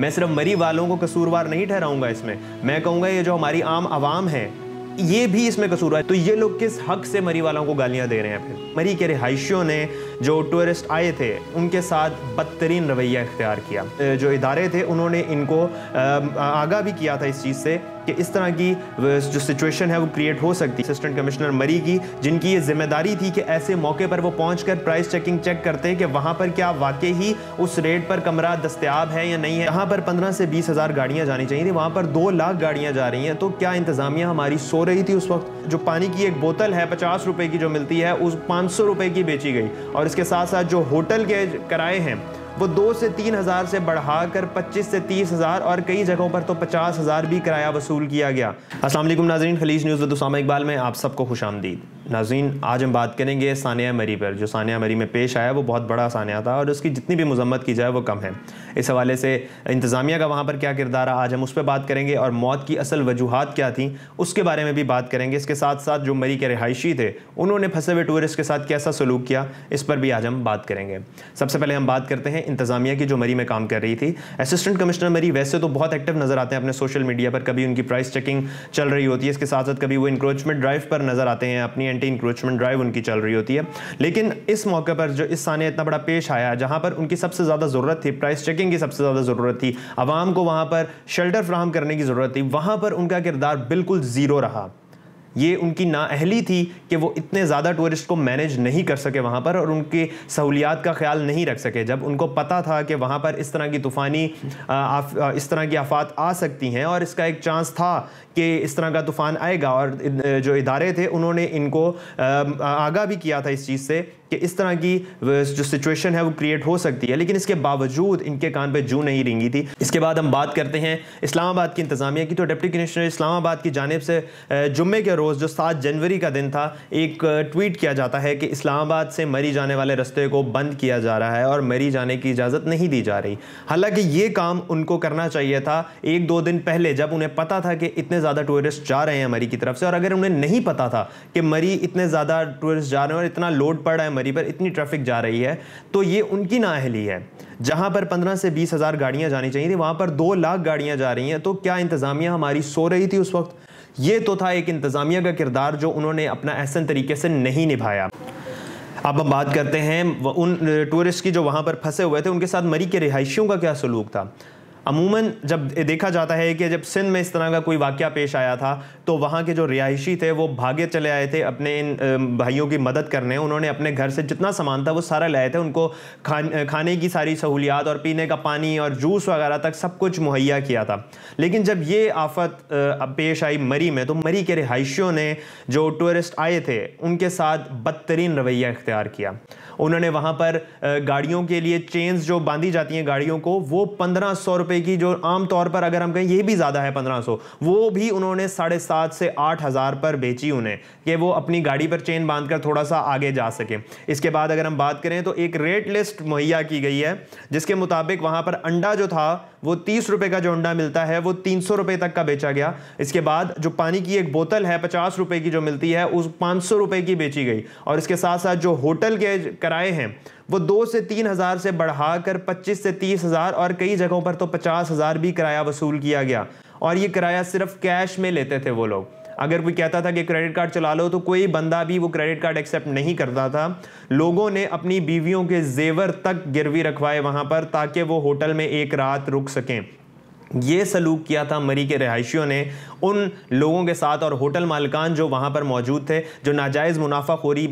मैं सिर्फ मरी वालों को कसूरवार नहीं ठहराऊंगा इसमें मैं कहूँगा ये जो हमारी आम आवाम है ये भी इसमें कसूर है तो ये लोग किस हक से मरी वालों को गालियां दे रहे हैं फिर मरी के रिहायशियों ने जो टूरिस्ट आए थे उनके साथ बदतरीन रवैया इख्तियार किया जो इदारे थे उन्होंने इनको आगाह भी किया था इस चीज़ से कि इस तरह की जो सिचुएशन है वो क्रिएट हो सकती है असिस्टेंट कमिश्नर मरी की जिनकी ये जिम्मेदारी थी कि ऐसे मौके पर वो पहुँच प्राइस चेकिंग चेक करते कि वहाँ पर क्या वाकई ही उस रेट पर कमरा दस्तियाब है या नहीं है यहाँ पर पंद्रह से बीस हज़ार गाड़ियाँ जानी चाहिए थी वहाँ पर दो लाख गाड़ियाँ जा रही हैं तो क्या इंतज़ामिया हमारी सो रही थी उस वक्त जो पानी की एक बोतल है पचास रुपये की जो मिलती है उस पाँच सौ रुपये की बेची गई और इसके साथ साथ जो होटल के किराए हैं वो दो से तीन हज़ार से बढ़ाकर पच्चीस से तीस हज़ार और कई जगहों पर तो पचास हज़ार भी किराया वसूल किया गया असलम नाजरीन खलीज न्यूज़ वसामा इकबाल में आप सबको खुश आमदीद नाजीन आज हम बात करेंगे सानिया मरी पर जो सानिया मरी में पेश आया वो बहुत बड़ा सानिया था और उसकी जितनी भी मजम्मत की जाए वो कम है इस हवाले से इंतज़ामिया का वहाँ पर क्या किरदार आज हम उस पर बात करेंगे और मौत की असल वजूहत क्या थी उसके बारे में भी बात करेंगे इसके साथ साथ जो मरी के रिहायशी थे उन्होंने फंसे हुए टूरिस्ट के साथ कैसा सलूक किया इस पर भी आज हम बात करेंगे सबसे पहले हम बात करते हैं इंतजामिया की जो मरी में काम कर रही थी असिस्टेंट कमिश्नर मरी वैसे तो बहुत एक्टिव नजर आते हैं अपने सोशल मीडिया पर कभी उनकी प्राइस चेकिंग चल रही होती है इसके साथ साथ कभी वो इंक्रोचमेंट ड्राइव पर नजर आते हैं अपनी एंटी इंक्रोचमेंट ड्राइव उनकी चल रही होती है लेकिन इस मौके पर जो इस साने इतना बड़ा पेश आया जहां पर उनकी सबसे ज़्यादा ज़रूरत थी प्राइस चेकिंग की सबसे ज़्यादा ज़रूरत थी आवाम को वहां पर शेल्टर फ्राहम करने की ज़रूरत थी वहां पर उनका किरदार बिल्कुल ज़ीरो रहा ये उनकी नाअहली थी कि वो इतने ज़्यादा टूरिस्ट को मैनेज नहीं कर सके वहाँ पर और उनके सहूलियात का ख्याल नहीं रख सके जब उनको पता था कि वहाँ पर इस तरह की तूफ़ानी इस तरह की आफात आ सकती हैं और इसका एक चांस था कि इस तरह का तूफ़ान आएगा और जो इदारे थे उन्होंने इनको आगाह भी किया था इस चीज़ से कि इस तरह की जो सिचुएशन है वो क्रिएट हो सकती है लेकिन इसके बावजूद इनके कान पे जू नहीं रिंगी थी इसके बाद हम बात करते हैं इस्लामाबाद की इंतजामिया की तो डिप्टी कमिश्नर इस्लामाबाद की जानब से जुम्मे के रोज़ जो सात जनवरी का दिन था एक ट्वीट किया जाता है कि इस्लामाबाद से मरी जाने वाले रस्ते को बंद किया जा रहा है और मरी जाने की इजाज़त नहीं दी जा रही हालांकि ये काम उनको करना चाहिए था एक दो दिन पहले जब उन्हें पता था कि इतने ज़्यादा टूरिस्ट जा रहे हैं मरी की तरफ से और अगर उन्हें नहीं पता था कि मरी इतने ज़्यादा टूरिस्ट जा रहे हैं और इतना लोड पड़ रहा है मरी पर इतनी ट्रैफिक जा रही है तो ये उनकी नाअहली है जहाँ पर पंद्रह से बीस हज़ार गाड़ियाँ जानी चाहिए थी वहाँ पर दो लाख गाड़ियाँ जा रही हैं तो क्या इंतज़ामिया हमारी सो रही थी उस वक्त ये तो था एक इंतज़ामिया का किरदार जो उन्होंने अपना एहसन तरीके से नहीं निभाया अब हम बात करते हैं उन टूरिस्ट की जो वहाँ पर फंसे हुए थे उनके साथ मरी के रिहायशियों का क्या सलूक था अमूमन जब देखा जाता है कि जब सिंध में इस तरह का कोई वाक़ पेश आया था तो वहाँ के जो रिहायशी थे वो भागे चले आए थे अपने इन भाइयों की मदद करने उन्होंने अपने घर से जितना सामान था वो सारा लाए थे उनको खान खाने की सारी सहूलियात और पीने का पानी और जूस वगैरह तक सब कुछ मुहैया किया था लेकिन जब ये आफत पेश आई मरी में तो मरी के रिहायशियों ने जो टूरिस्ट आए थे उनके साथ बदतरीन रवैया इख्तियार किया उन्होंने वहाँ पर गाड़ियों के लिए चेन्स जो बांधी जाती हैं गाड़ियों को वो पंद्रह सौ रुपए की जो आम तौर पर अगर हम कहें ये भी ज़्यादा है पंद्रह सौ वो भी उन्होंने साढ़े सात से आठ हज़ार पर बेची उन्हें कि वो अपनी गाड़ी पर चेन बांधकर थोड़ा सा आगे जा सके इसके बाद अगर हम बात करें तो एक रेट लिस्ट मुहैया की गई है जिसके मुताबिक वहां पर अंडा जो था वो तीस रुपए का जो अंडा मिलता है वो तीन सौ रुपए तक का बेचा गया इसके बाद जो पानी की एक बोतल है पचास रुपए की जो मिलती है उस पांच सौ रुपए की बेची गई और इसके साथ साथ जो होटल के किराए हैं वो दो से तीन हज़ार से बढ़ाकर पच्चीस से तीस हज़ार और कई जगहों पर तो पचास हज़ार भी किराया वसूल किया गया और ये किराया सिर्फ कैश में लेते थे वो लोग अगर कोई कहता था कि क्रेडिट कार्ड चला लो तो कोई बंदा भी वो क्रेडिट कार्ड एक्सेप्ट नहीं करता था लोगों ने अपनी बीवियों के जेवर तक गिरवी रखवाए वहाँ पर ताकि वो होटल में एक रात रुक सकें ये सलूक किया था मरी के रहायशियों ने उन लोगों के साथ और होटल मालकान जो वहाँ पर मौजूद थे जो नाजायज़ मुनाफाखोरी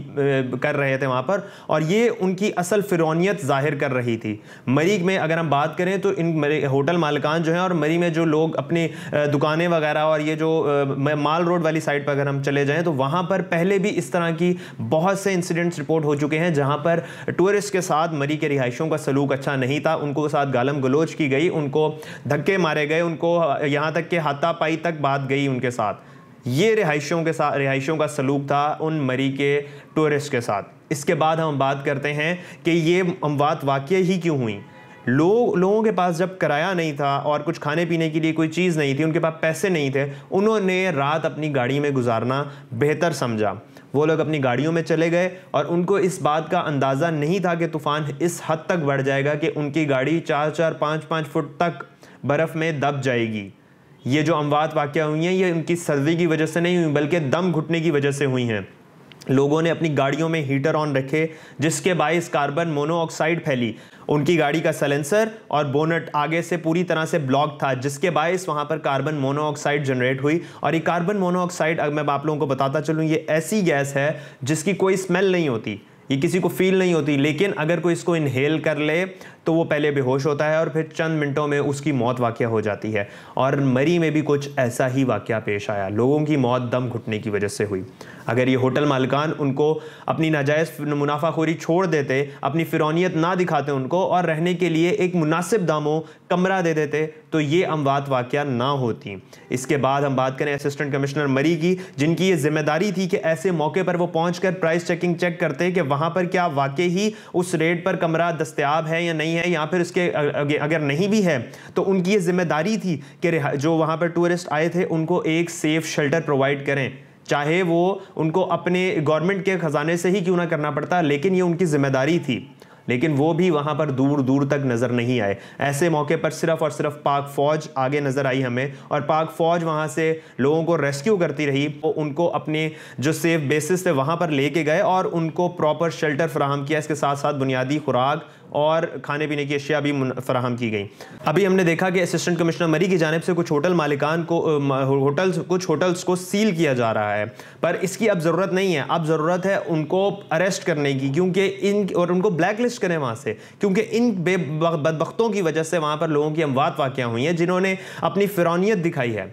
कर रहे थे वहाँ पर और ये उनकी असल फिरौनीत ज़ाहिर कर रही थी मरीग में अगर हम बात करें तो इन होटल मालकान जो हैं और मरी में जो लोग अपनी दुकानें वगैरह और ये जो माल रोड वाली साइड पर अगर हम चले जाएँ तो वहाँ पर पहले भी इस तरह की बहुत से इंसिडेंट्स रिपोर्ट हो चुके हैं जहाँ पर टूरिस्ट के साथ मरी के रिहाइशों का सलूक अच्छा नहीं था उनको साथ गालम गलोच की गई उनको धक्के मारे गए उनको यहाँ तक के हाथापाई तक बात साथ गई उनके साथ ये रिहाइशों के साथ रिहाइशों का सलूक था उन मरी के टूरिस्ट के साथ इसके बाद हम बात करते हैं कि ये अमवात वाक्य ही क्यों हुई लोग लोगों के पास जब किराया नहीं था और कुछ खाने पीने के लिए कोई चीज़ नहीं थी उनके पास पैसे नहीं थे उन्होंने रात अपनी गाड़ी में गुजारना बेहतर समझा वो लोग अपनी गाड़ियों में चले गए और उनको इस बात का अंदाज़ा नहीं था कि तूफ़ान इस हद तक बढ़ जाएगा कि उनकी गाड़ी चार चार पाँच पाँच फुट तक बर्फ़ में दब जाएगी ये जो अमवात वाक़ हुई हैं ये उनकी सर्दी की वजह से नहीं हुई बल्कि दम घुटने की वजह से हुई हैं लोगों ने अपनी गाड़ियों में हीटर ऑन रखे जिसके बायस कार्बन मोनोऑक्साइड फैली उनकी गाड़ी का सलेंसर और बोनट आगे से पूरी तरह से ब्लॉक था जिसके बायस वहाँ पर कार्बन मोनोऑक्साइड जनरेट हुई और ये कार्बन मोनोऑक्साइड अगर मैं आप लोगों को बताता चलूँ ये ऐसी गैस है जिसकी कोई स्मेल नहीं होती ये किसी को फील नहीं होती लेकिन अगर कोई इसको इनहेल कर ले तो वो पहले बेहोश होता है और फिर चंद मिनटों में उसकी मौत वाक़ हो जाती है और मरी में भी कुछ ऐसा ही वाक़ पेश आया लोगों की मौत दम घुटने की वजह से हुई अगर ये होटल मालकान उनको अपनी नाजायज़ मुनाफाखोरी छोड़ देते अपनी फिरौनीत ना दिखाते उनको और रहने के लिए एक मुनासिब दामों कमरा दे देते तो ये अमवात वाक़ ना होती इसके बाद हम बात करें असिस्टेंट कमिश्नर मरी की जिनकी ये जिम्मेदारी थी कि ऐसे मौके पर वो पहुँच प्राइस चेकिंग चेक करते कि वहाँ पर क्या वाकई ही उस रेट पर कमरा दस्तियाब है या नहीं है या फिर उसके अगर नहीं भी है तो उनकी ये जिम्मेदारी थी कि जो वहाँ पर टूरिस्ट आए थे उनको एक सेफ़ शेल्टर प्रोवाइड करें चाहे वो उनको अपने गवर्नमेंट के ख़जाने से ही क्यों ना करना पड़ता लेकिन ये उनकी जिम्मेदारी थी लेकिन वो भी वहाँ पर दूर दूर तक नज़र नहीं आए ऐसे मौके पर सिर्फ और सिर्फ पाक फ़ौज आगे नज़र आई हमें और पाक फ़ौज वहाँ से लोगों को रेस्क्यू करती रही वो उनको अपने जो सेफ बेसिस थे वहाँ पर लेके गए और उनको प्रॉपर शेल्टर फ्राहम किया इसके साथ साथ बुनियादी खुराक और खाने पीने की अशिया भी फराहम की गई अभी हमने देखा कि असिस्टेंट कमिश्नर मरी की जानब से कुछ होटल मालिकान को होटल्स कुछ होटल्स को सील किया जा रहा है पर इसकी अब ज़रूरत नहीं है अब ज़रूरत है उनको अरेस्ट करने की क्योंकि इन और उनको ब्लैक लिस्ट करें वहाँ से क्योंकि इन बदबख्तों की वजह से वहाँ पर लोगों की अमवात वाक़ हुई हैं जिन्होंने अपनी फिरौनीत दिखाई है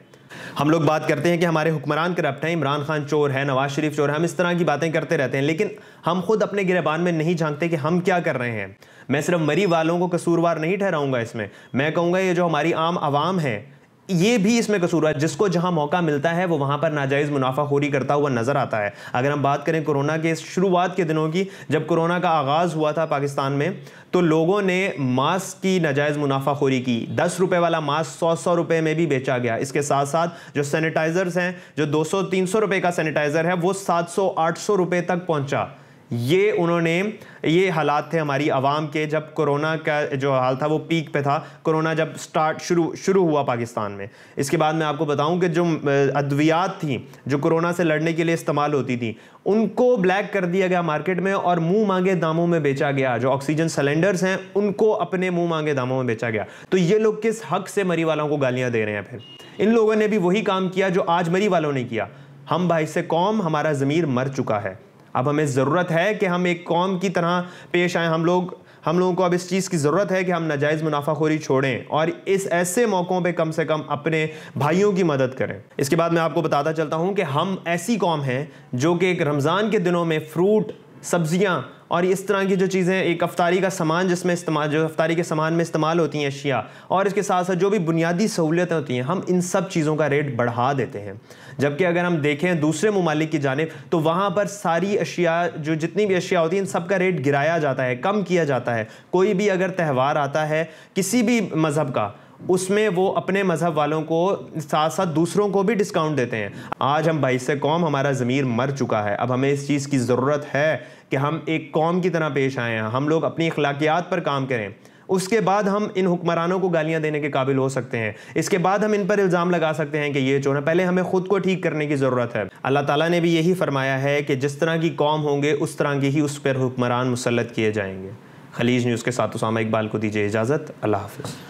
हम लोग बात करते हैं कि हमारे हुक्मरान करप्ट हैं इमरान खान चोर है नवाज शरीफ चोर है हम इस तरह की बातें करते रहते हैं लेकिन हम खुद अपने गिरबान में नहीं झांकते कि हम क्या कर रहे हैं मैं सिर्फ मरी वालों को कसूरवार नहीं ठहराऊंगा इसमें मैं कहूंगा ये जो हमारी आम आवाम है ये भी इसमें कसूर है जिसको जहां मौका मिलता है वो वहां पर नाजायज़ मुनाफाखोरी करता हुआ नज़र आता है अगर हम बात करें कोरोना के शुरुआत के दिनों की जब कोरोना का आगाज़ हुआ था पाकिस्तान में तो लोगों ने मास्क की नाजायज़ मुनाफाखोरी की दस रुपये वाला मास्क सौ सौ रुपये में भी बेचा गया इसके साथ साथ जो सैनिटाइज़र्स हैं जो दो सौ तीन सौ रुपये का सैनिटाइज़र है वो सात सौ आठ सौ रुपये तक पहुँचा ये उन्होंने ये हालात थे हमारी आवाम के जब कोरोना का जो हाल था वो पीक पे था कोरोना जब स्टार्ट शुरू शुरू हुआ पाकिस्तान में इसके बाद मैं आपको बताऊं कि जो अद्वियात थी जो कोरोना से लड़ने के लिए इस्तेमाल होती थी उनको ब्लैक कर दिया गया मार्केट में और मुंह मांगे दामों में बेचा गया जो ऑक्सीजन सिलेंडर्स हैं उनको अपने मुँह मांगे दामों में बेचा गया तो ये लोग किस हक से मरी वालों को गालियां दे रहे हैं फिर इन लोगों ने भी वही काम किया जो आज मरी वालों ने किया हम भाई से कौम हमारा ज़मीर मर चुका है अब हमें ज़रूरत है कि हम एक कौम की तरह पेश आएँ हम लोग हम लोगों को अब इस चीज़ की ज़रूरत है कि हम नाजायज़ मुनाफाखोरी छोड़ें और इस ऐसे मौक़ों पे कम से कम अपने भाइयों की मदद करें इसके बाद मैं आपको बताता चलता हूँ कि हम ऐसी कौम हैं जो कि एक रमज़ान के दिनों में फ्रूट सब्ज़ियाँ और इस तरह की जो चीज़ें एक अफ्तारी का सामान जिसमें इस्तेमाल जो अफ्तारी के सामान में इस्तेमाल होती हैं अशिया और इसके साथ साथ जो भी बुनियादी सहूलियतें होती हैं हम इन सब चीज़ों का रेट बढ़ा देते हैं जबकि अगर हम देखें दूसरे ममालिक की जानब तो वहाँ पर सारी अशिया जो जितनी भी अशिया होती हैं इन सब का रेट गिराया जाता है कम किया जाता है कोई भी अगर त्यौहार आता है किसी भी मज़हब का उसमें वो अपने मज़हब वालों को साथ साथ दूसरों को भी डिस्काउंट देते हैं आज हम भाई से कौम हमारा ज़मीर मर चुका है अब हमें इस चीज़ की ज़रूरत है कि हम एक कौम की तरह पेश आए हैं हम लोग अपनी अखलाकियात पर काम करें उसके बाद हम इन हुक्मरानों को गालियां देने के काबिल हो सकते हैं इसके बाद हम इन पर इल्ज़ाम लगा सकते हैं कि ये जो है पहले हमें ख़ुद को ठीक करने की ज़रूरत है अल्लाह ताला ने भी यही फरमाया है कि जिस तरह की कौम होंगे उस तरह के ही उस पर हुक्मरान मुसलत किए जाएंगे खलीज न्यूज़ के साथ उसामा इकबाल को दीजिए इजाज़त अल्लाह हाफ